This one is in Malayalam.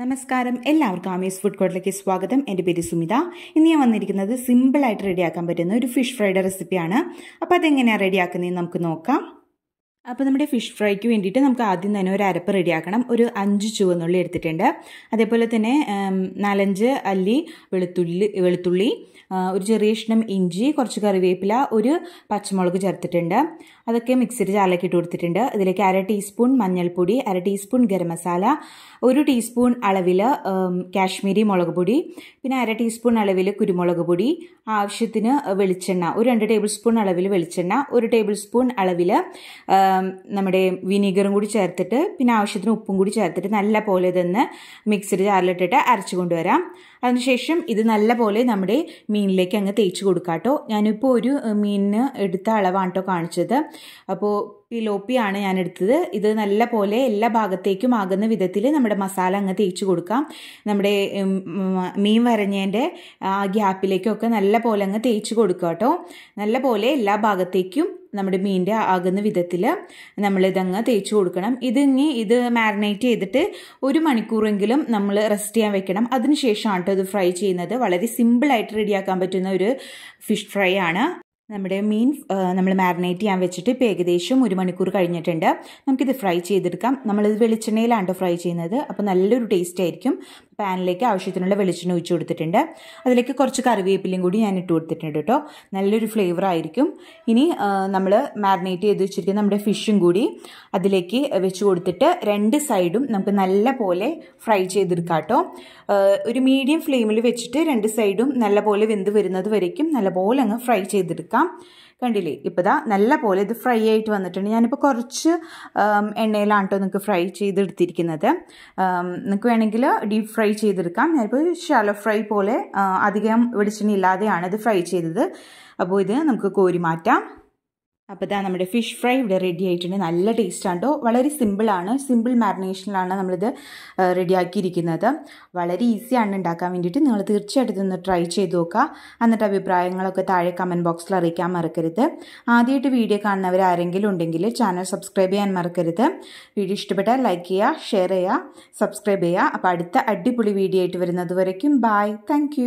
നമസ്കാരം എല്ലാവർക്കും ആമേസ് ഫുഡ് കോർട്ടിലേക്ക് സ്വാഗതം എൻ്റെ പേര് സുമിത ഇന്ന് ഞാൻ വന്നിരിക്കുന്നത് സിമ്പിളായിട്ട് റെഡിയാക്കാൻ പറ്റുന്ന ഒരു ഫിഷ് ഫ്രൈഡ് റെസിപ്പിയാണ് അപ്പോൾ അതെങ്ങനെയാണ് റെഡിയാക്കുന്നതെന്ന് നമുക്ക് നോക്കാം അപ്പോൾ നമ്മുടെ ഫിഷ് ഫ്രൈക്ക് വേണ്ടിയിട്ട് നമുക്ക് ആദ്യം തന്നെ ഒരു അരപ്പ് റെഡിയാക്കണം ഒരു അഞ്ച് ചുവന്നുള്ളി എടുത്തിട്ടുണ്ട് അതേപോലെ തന്നെ നാലഞ്ച് അല്ലി വെളുത്തുള്ളി വെളുത്തുള്ളി ഒരു ചെറിയ ഇഷ്ടം ഇഞ്ചി കുറച്ച് കറിവേപ്പില ഒരു പച്ചമുളക് ചേർത്തിട്ടുണ്ട് അതൊക്കെ മിക്സിയിൽ ചാലൊക്കെ ഇട്ട് കൊടുത്തിട്ടുണ്ട് ഇതിലേക്ക് അര ടീസ്പൂൺ മഞ്ഞൾപ്പൊടി അര ടീസ്പൂൺ ഗരം മസാല ഒരു ടീസ്പൂൺ അളവിൽ കാശ്മീരി മുളക് പൊടി പിന്നെ അര ടീസ്പൂൺ അളവിൽ കുരുമുളക് പൊടി ആവശ്യത്തിന് വെളിച്ചെണ്ണ ഒരു രണ്ട് ടേബിൾ സ്പൂൺ അളവിൽ വെളിച്ചെണ്ണ ഒരു ടേബിൾ സ്പൂൺ അളവിൽ നമ്മുടെ വിനീഗറും കൂടി ചേർത്തിട്ട് പിന്നെ ആവശ്യത്തിന് ഉപ്പും കൂടി ചേർത്തിട്ട് നല്ല പോലെ ഇതൊന്ന് മിക്സിഡ് ചാറിലിട്ടിട്ട് അരച്ചു കൊണ്ടുവരാം അതിനുശേഷം ഇത് നല്ല പോലെ നമ്മുടെ മീനിലേക്ക് അങ്ങ് തേച്ച് കൊടുക്കാം കേട്ടോ ഞാനിപ്പോൾ ഒരു മീനിന് എടുത്ത അളവാണ് കേട്ടോ കാണിച്ചത് അപ്പോൾ പിലോപ്പിയാണ് ഞാൻ എടുത്തത് ഇത് നല്ല പോലെ എല്ലാ ഭാഗത്തേക്കും ആകുന്ന വിധത്തിൽ നമ്മുടെ മസാല അങ്ങ് തേച്ച് കൊടുക്കാം നമ്മുടെ മീൻ വരഞ്ഞതിൻ്റെ ആ ഗ്യാപ്പിലേക്കൊക്കെ നല്ല പോലെ അങ്ങ് തേച്ച് കൊടുക്കാം കേട്ടോ നല്ല പോലെ എല്ലാ ഭാഗത്തേക്കും നമ്മുടെ മീനിൻ്റെ ആകുന്ന വിധത്തിൽ നമ്മൾ തേച്ച് കൊടുക്കണം ഇതിങ്ങി ഇത് മാരിനേറ്റ് ചെയ്തിട്ട് ഒരു മണിക്കൂറെങ്കിലും നമ്മൾ റെസ്റ്റ് ചെയ്യാൻ വെക്കണം അതിനുശേഷമാണ് കേട്ടോ ഇത് ഫ്രൈ ചെയ്യുന്നത് വളരെ സിമ്പിളായിട്ട് റെഡിയാക്കാൻ പറ്റുന്ന ഒരു ഫിഷ് ഫ്രൈ ആണ് നമ്മുടെ മീൻ നമ്മൾ മാരിനേറ്റ് ചെയ്യാൻ വെച്ചിട്ട് ഇപ്പോൾ ഏകദേശം ഒരു മണിക്കൂർ കഴിഞ്ഞിട്ടുണ്ട് നമുക്കിത് ഫ്രൈ ചെയ്തെടുക്കാം നമ്മളിത് വെളിച്ചെണ്ണയിലാണ് ഫ്രൈ ചെയ്യുന്നത് അപ്പോൾ നല്ലൊരു ടേസ്റ്റ് ആയിരിക്കും പാനിലേക്ക് ആവശ്യത്തിനുള്ള വെളിച്ചെണ്ണ ഒഴിച്ചു കൊടുത്തിട്ടുണ്ട് അതിലേക്ക് കുറച്ച് കറിവേപ്പിലയും കൂടി ഞാൻ ഇട്ട് കൊടുത്തിട്ടുണ്ട് കേട്ടോ നല്ലൊരു ഫ്ലേവർ ആയിരിക്കും ഇനി നമ്മൾ മാരിനേറ്റ് ചെയ്ത് വെച്ചിരിക്കുന്ന നമ്മുടെ ഫിഷും കൂടി അതിലേക്ക് വെച്ച് കൊടുത്തിട്ട് രണ്ട് സൈഡും നമുക്ക് നല്ല പോലെ ഫ്രൈ ചെയ്തെടുക്കാം കേട്ടോ ഒരു മീഡിയം ഫ്ലെയിമിൽ വെച്ചിട്ട് രണ്ട് സൈഡും നല്ല പോലെ വെന്ത് വരുന്നത് വരയ്ക്കും നല്ല പോലെ അങ്ങ് ഫ്രൈ ചെയ്തെടുക്കാം കണ്ടില്ലേ ഇപ്പോൾ ഇതാ നല്ല പോലെ ഇത് ഫ്രൈ ആയിട്ട് വന്നിട്ടുണ്ട് ഞാനിപ്പോൾ കുറച്ച് എണ്ണയിലാണ് കേട്ടോ നിങ്ങൾക്ക് ഫ്രൈ ചെയ്തെടുത്തിരിക്കുന്നത് നിങ്ങൾക്ക് വേണമെങ്കിൽ ഡീപ്പ് ഫ്രൈ ഫ്രൈ ചെയ്തെടുക്കാം ഞാനിപ്പോൾ ഷാലോ ഫ്രൈ പോലെ അധികം വെളിച്ചെണ്ണ ഇല്ലാതെയാണ് ഇത് ഫ്രൈ ചെയ്തത് അപ്പോൾ ഇത് നമുക്ക് കോരി മാറ്റാം അപ്പോൾ ഇതാ നമ്മുടെ ഫിഷ് ഫ്രൈ ഇവിടെ റെഡി ആയിട്ടുണ്ട് നല്ല ടേസ്റ്റാണ് കേട്ടോ വളരെ സിമ്പിളാണ് സിമ്പിൾ മാരിനേഷനിലാണ് നമ്മളിത് റെഡിയാക്കിയിരിക്കുന്നത് വളരെ ഈസിയാണ് ഉണ്ടാക്കാൻ വേണ്ടിയിട്ട് നിങ്ങൾ തീർച്ചയായിട്ടും ഒന്ന് ട്രൈ ചെയ്ത് നോക്കുക എന്നിട്ട് അഭിപ്രായങ്ങളൊക്കെ താഴെ കമൻറ്റ് ബോക്സിൽ അറിയിക്കാൻ മറക്കരുത് ആദ്യമായിട്ട് വീഡിയോ കാണുന്നവർ ആരെങ്കിലും ഉണ്ടെങ്കിൽ ചാനൽ സബ്സ്ക്രൈബ് ചെയ്യാൻ മറക്കരുത് വീഡിയോ ഇഷ്ടപ്പെട്ടാൽ ലൈക്ക് ചെയ്യുക ഷെയർ ചെയ്യുക സബ്സ്ക്രൈബ് ചെയ്യുക അപ്പോൾ അടുത്ത അടിപൊളി വീഡിയോ ആയിട്ട് വരുന്നത് വരയ്ക്കും ബായ് താങ്ക്